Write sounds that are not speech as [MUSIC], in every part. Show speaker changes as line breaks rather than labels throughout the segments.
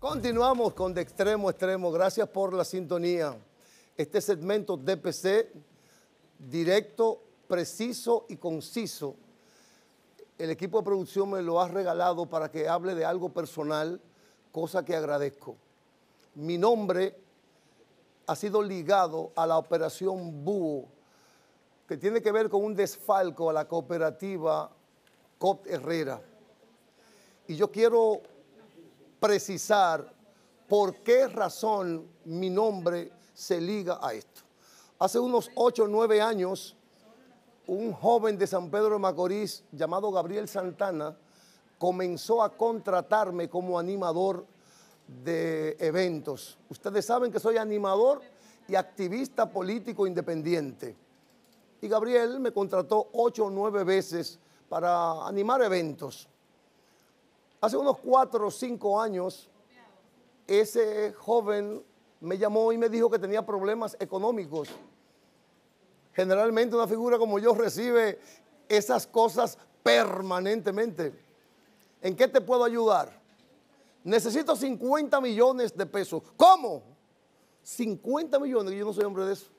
Continuamos con De Extremo a Extremo. Gracias por la sintonía. Este segmento DPC, directo, preciso y conciso. El equipo de producción me lo ha regalado para que hable de algo personal, cosa que agradezco. Mi nombre ha sido ligado a la operación Búho, que tiene que ver con un desfalco a la cooperativa COP Herrera. Y yo quiero precisar por qué razón mi nombre se liga a esto. Hace unos 8 o 9 años, un joven de San Pedro de Macorís llamado Gabriel Santana comenzó a contratarme como animador de eventos. Ustedes saben que soy animador y activista político independiente. Y Gabriel me contrató ocho o nueve veces para animar eventos. Hace unos cuatro o cinco años, ese joven me llamó y me dijo que tenía problemas económicos. Generalmente una figura como yo recibe esas cosas permanentemente. ¿En qué te puedo ayudar? Necesito 50 millones de pesos. ¿Cómo? 50 millones, yo no soy hombre de eso.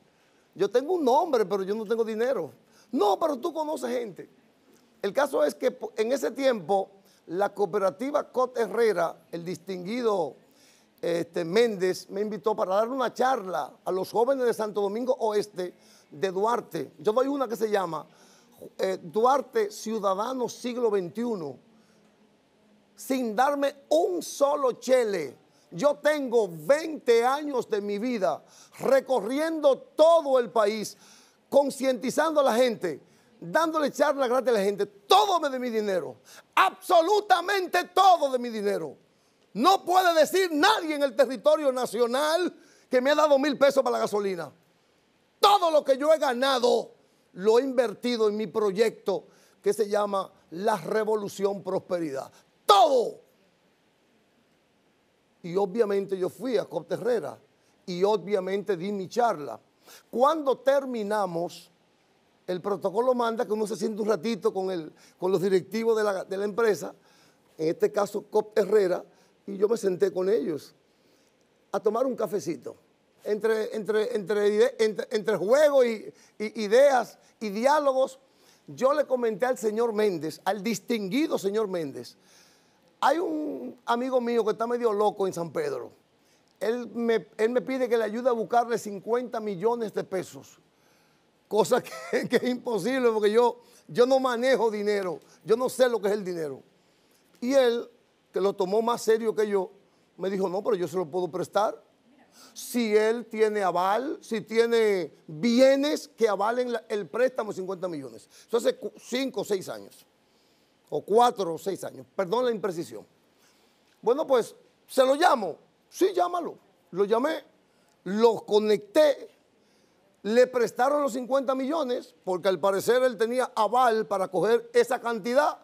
Yo tengo un nombre, pero yo no tengo dinero. No, pero tú conoces gente. El caso es que en ese tiempo la cooperativa Cot Herrera, el distinguido este, Méndez, me invitó para dar una charla a los jóvenes de Santo Domingo Oeste de Duarte. Yo doy una que se llama eh, Duarte Ciudadano Siglo XXI, sin darme un solo chele. Yo tengo 20 años de mi vida recorriendo todo el país, concientizando a la gente dándole charla gratis a la gente, todo me de mi dinero, absolutamente todo de mi dinero. No puede decir nadie en el territorio nacional que me ha dado mil pesos para la gasolina. Todo lo que yo he ganado lo he invertido en mi proyecto que se llama La Revolución Prosperidad. Todo. Y obviamente yo fui a Copterrera. Herrera y obviamente di mi charla. Cuando terminamos, el protocolo manda que uno se siente un ratito con, con los directivos de la, empresa, en este caso COP Herrera, y yo me senté con ellos a tomar un cafecito. Entre, entre, entre, entre, juegos y, ideas y diálogos, yo le comenté al señor Méndez, al distinguido señor Méndez, hay un amigo mío que está medio loco en San Pedro. Él me, él me pide que le ayude a buscarle 50 millones de pesos cosa [LAUGHS] que, es imposible porque yo, yo no manejo dinero, yo no sé lo que es el dinero. Y él, que lo tomó más serio que yo, me dijo, no, pero yo se lo puedo prestar. Si él tiene aval, si tiene bienes que avalen el préstamo de 50 millones. Eso hace 5 o seis años, o cuatro o seis años, perdón la imprecisión. Bueno, pues se lo llamo, sí, llámalo. Lo llamé, lo conecté le prestaron los 50 millones, porque al parecer él tenía aval para coger esa cantidad.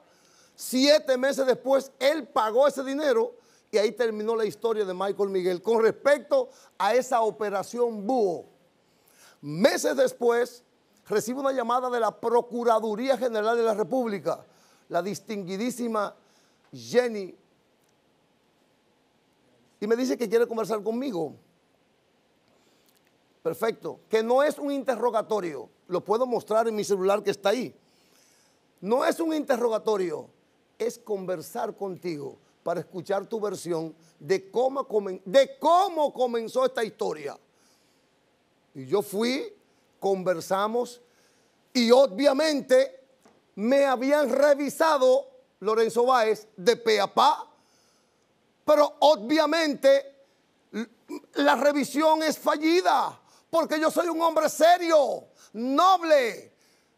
Siete meses después, él pagó ese dinero y ahí terminó la historia de Michael Miguel con respecto a esa operación Búho. Meses después, recibe una llamada de la Procuraduría General de la República, la distinguidísima Jenny, y me dice que quiere conversar conmigo. Perfecto. Que no es un interrogatorio. Lo puedo mostrar en mi celular que está ahí. No es un interrogatorio. Es conversar contigo para escuchar tu versión de cómo, de cómo comenzó esta historia. Y yo fui, conversamos y obviamente me habían revisado Lorenzo Báez de pe a pa, pero obviamente la revisión es fallida porque yo soy un hombre serio, noble,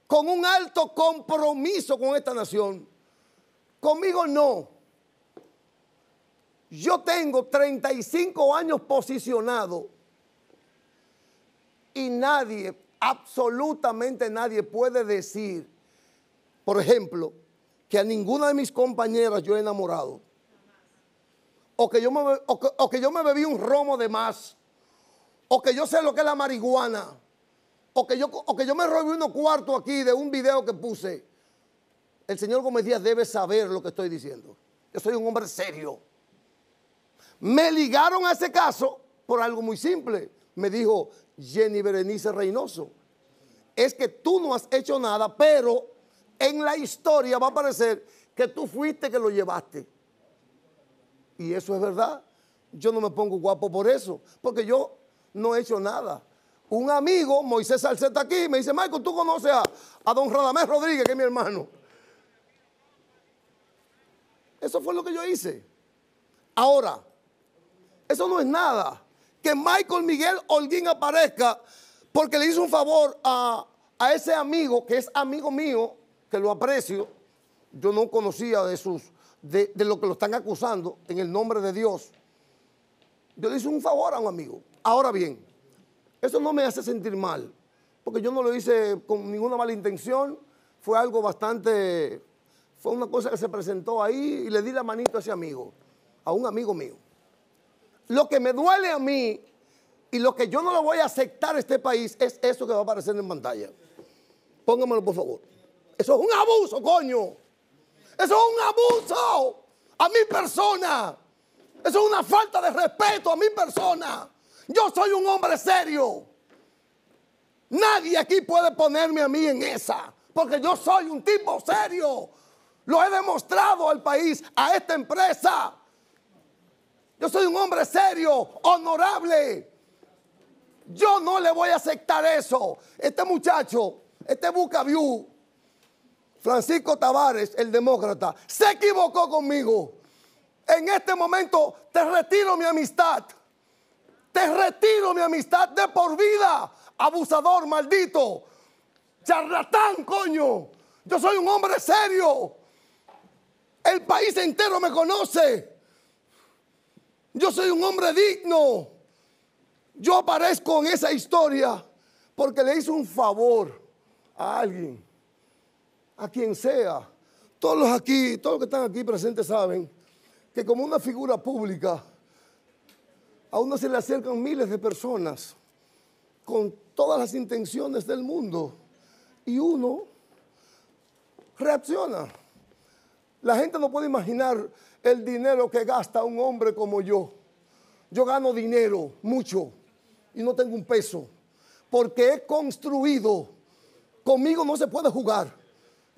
con un alto compromiso con esta nación. Conmigo no. Yo tengo 35 años posicionado y nadie, absolutamente nadie puede decir, por ejemplo, que a ninguna de mis compañeras yo he enamorado. O que yo me, que, yo me bebí un romo de más o que yo sé lo que es la marihuana, o que yo, que yo me robé unos cuartos aquí de un video que puse, el señor Gómez Díaz debe saber lo que estoy diciendo. Yo soy un hombre serio. Me ligaron a ese caso por algo muy simple. Me dijo Jenny Berenice Reynoso. Es que tú no has hecho nada, pero en la historia va a parecer que tú fuiste que lo llevaste. Y eso es verdad. Yo no me pongo guapo por eso, porque yo no he hecho nada. Un amigo, Moisés Salceta aquí, me dice, Michael, tú conoces a, don Radamés Rodríguez, que es mi hermano. Eso fue lo que yo hice. Ahora, eso no es nada. Que Michael Miguel Olguín aparezca porque le hizo un favor a, a ese amigo que es amigo mío, que lo aprecio. Yo no conocía de, sus, de, de lo que lo están acusando en el nombre de Dios. Yo le hice un favor a un amigo. Ahora bien, eso no me hace sentir mal, porque yo no lo hice con ninguna mala intención, fue algo bastante, fue una cosa que se presentó ahí y le di la manito a ese amigo, a un amigo mío. Lo que me duele a mí y lo que yo no lo voy a aceptar a este país es eso que va a aparecer en pantalla. Póngamelo por favor. Eso es un abuso, coño. Eso es un abuso a mi persona. Eso es una falta de respeto a mi persona. Yo soy un hombre serio. Nadie aquí puede ponerme a mí en esa, porque yo soy un tipo serio. Lo he demostrado al país, a esta empresa. Yo soy un hombre serio, honorable. Yo no le voy a aceptar eso. Este muchacho, este Bucaviú, Francisco Tavares, el demócrata, se equivocó conmigo. En este momento te retiro mi amistad retiro mi amistad de por vida. Abusador, maldito. Charlatán, coño. Yo soy un hombre serio. El país entero me conoce. Yo soy un hombre digno. Yo aparezco en esa historia porque le hice un favor a alguien, a quien sea. Todos los aquí, todos los que están aquí presentes saben que como una figura pública, a uno se le acercan miles de personas con todas las intenciones del mundo y uno reacciona. La gente no puede imaginar el dinero que gasta un hombre como yo. Yo gano dinero, mucho, y no tengo un peso, porque he construido. Conmigo no se puede jugar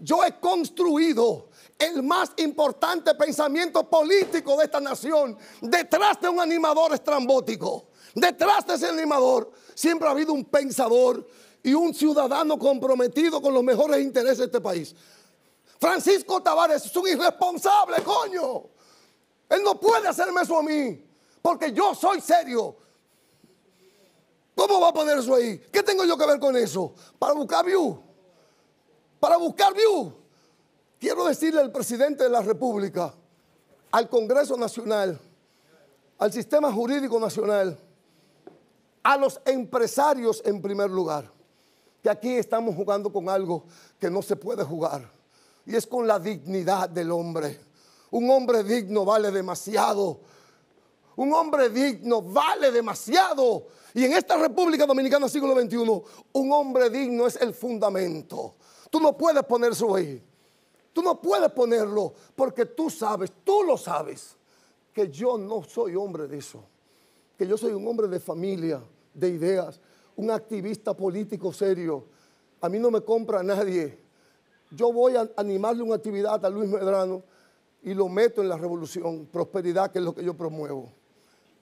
yo he construido el más importante pensamiento político de esta nación detrás de un animador estrambótico. Detrás de ese animador siempre ha habido un pensador y un ciudadano comprometido con los mejores intereses de este país. Francisco Tavares es un irresponsable, coño. Él no puede hacerme eso a mí, porque yo soy serio. ¿Cómo va a poner eso ahí? ¿Qué tengo yo que ver con eso? Para buscar view para buscar view. Quiero decirle al presidente de la República, al Congreso Nacional, al sistema jurídico nacional, a los empresarios en primer lugar, que aquí estamos jugando con algo que no se puede jugar, y es con la dignidad del hombre. Un hombre digno vale demasiado. Un hombre digno vale demasiado. Y en esta República Dominicana siglo XXI, un hombre digno es el fundamento. Tú no puedes poner eso ahí. Tú no puedes ponerlo porque tú sabes, tú lo sabes, que yo no soy hombre de eso. Que yo soy un hombre de familia, de ideas, un activista político serio. A mí no me compra nadie. Yo voy a animarle una actividad a Luis Medrano y lo meto en la revolución, prosperidad, que es lo que yo promuevo.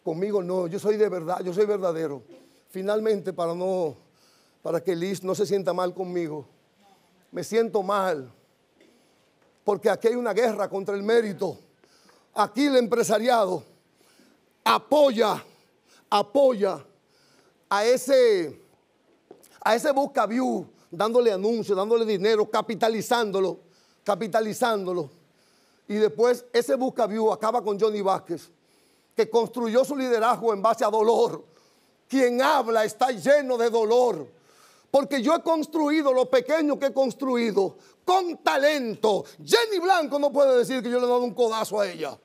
Conmigo no, yo soy de verdad, yo soy verdadero. Finalmente, para no, para que Liz no se sienta mal conmigo, me siento mal, porque aquí hay una guerra contra el mérito. Aquí el empresariado apoya, apoya a ese, a ese busca dándole anuncios, dándole dinero, capitalizándolo, capitalizándolo. Y después ese busca acaba con Johnny Vázquez, que construyó su liderazgo en base a dolor. Quien habla está lleno de dolor porque yo he construido lo pequeño que he construido con talento. Jenny Blanco no puede decir que yo le he dado un codazo a ella.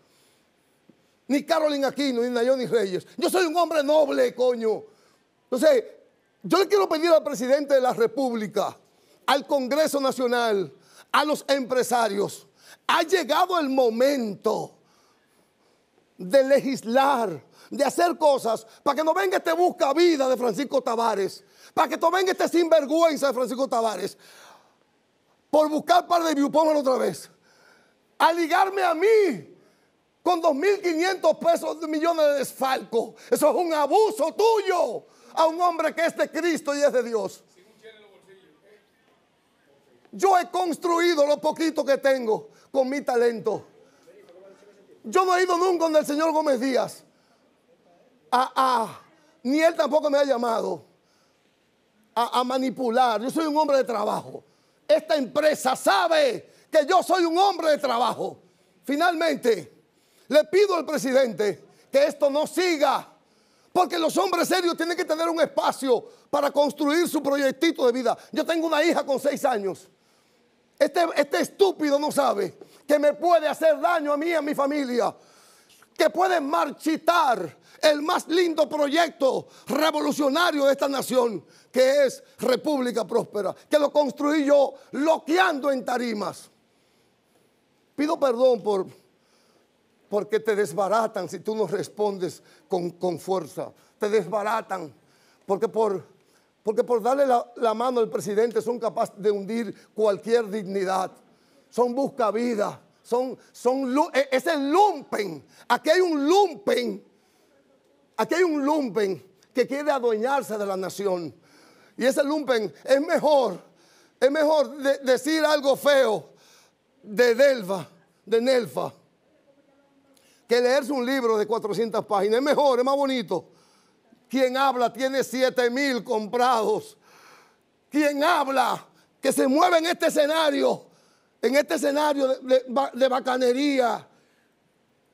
Ni Carolina Aquino, ni Nayoni Reyes. Yo soy un hombre noble, coño. Entonces, yo le quiero pedir al presidente de la República, al Congreso Nacional, a los empresarios, ha llegado el momento de legislar de hacer cosas para que no venga este busca vida de Francisco Tavares, para que no venga este sinvergüenza de Francisco Tavares, por buscar par de views, póngalo otra vez, a ligarme a mí con 2.500 pesos de millones de desfalco. Eso es un abuso tuyo a un hombre que es de Cristo y es de Dios. Yo he construido lo poquito que tengo con mi talento. Yo no he ido nunca donde el señor Gómez Díaz. Ah, ah, ni él tampoco me ha llamado a, manipular. Yo soy un hombre de trabajo. Esta empresa sabe que yo soy un hombre de trabajo. Finalmente, le pido al presidente que esto no siga. Porque los hombres serios tienen que tener un espacio para construir su proyectito de vida. Yo tengo una hija con seis años. Este, este estúpido no sabe que me puede hacer daño a mí y a mi familia que pueden marchitar el más lindo proyecto revolucionario de esta nación, que es República Próspera, que lo construí yo loqueando en tarimas. Pido perdón por porque te desbaratan si tú no respondes con, con fuerza. Te desbaratan porque por, porque por darle la, mano al presidente son capaces de hundir cualquier dignidad. Son busca vida son, son, e, ese lumpen. Aquí hay un lumpen. Aquí hay un lumpen que quiere adueñarse de la nación. Y ese lumpen es mejor, es mejor decir algo feo de Delva, de Nelfa, que leerse un libro de 400 páginas. Es mejor, es más bonito. Quien habla tiene 7 mil comprados. Quien habla que se mueve en este escenario en este escenario de, bacanería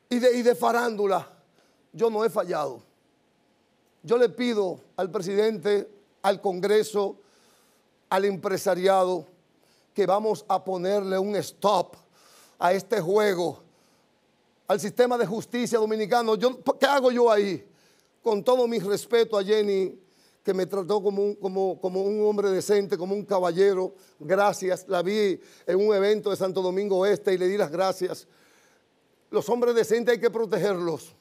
y de, farándula, yo no he fallado. Yo le pido al presidente, al Congreso, al empresariado, que vamos a ponerle un stop a este juego, al sistema de justicia dominicano. ¿Qué hago yo ahí? Con todo mi respeto a Jenny que me trató como un, como, como un hombre decente, como un caballero. Gracias. La vi en un evento de Santo Domingo Este y le di las gracias. Los hombres decentes hay que protegerlos.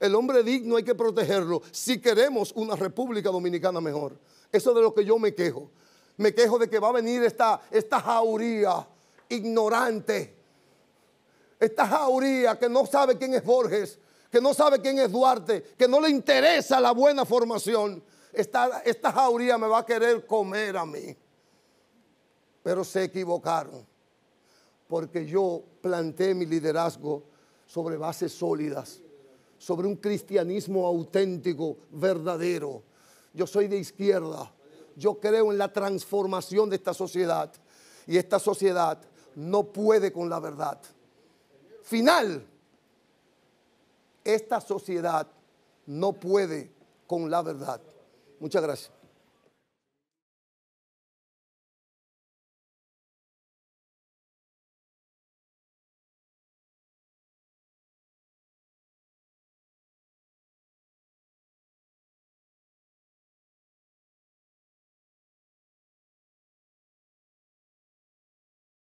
El hombre digno hay que protegerlo si queremos una República Dominicana mejor. Eso es de lo que yo me quejo. Me quejo de que va a venir esta, esta jauría ignorante. Esta jauría que no sabe quién es Borges, que no sabe quién es Duarte, que no le interesa la buena formación esta, jauría me va a querer comer a mí. Pero se equivocaron, porque yo planté mi liderazgo sobre bases sólidas, sobre un cristianismo auténtico, verdadero. Yo soy de izquierda, yo creo en la transformación de esta sociedad y esta sociedad no puede con la verdad. Final, esta sociedad no puede con la verdad. Muchas gracias.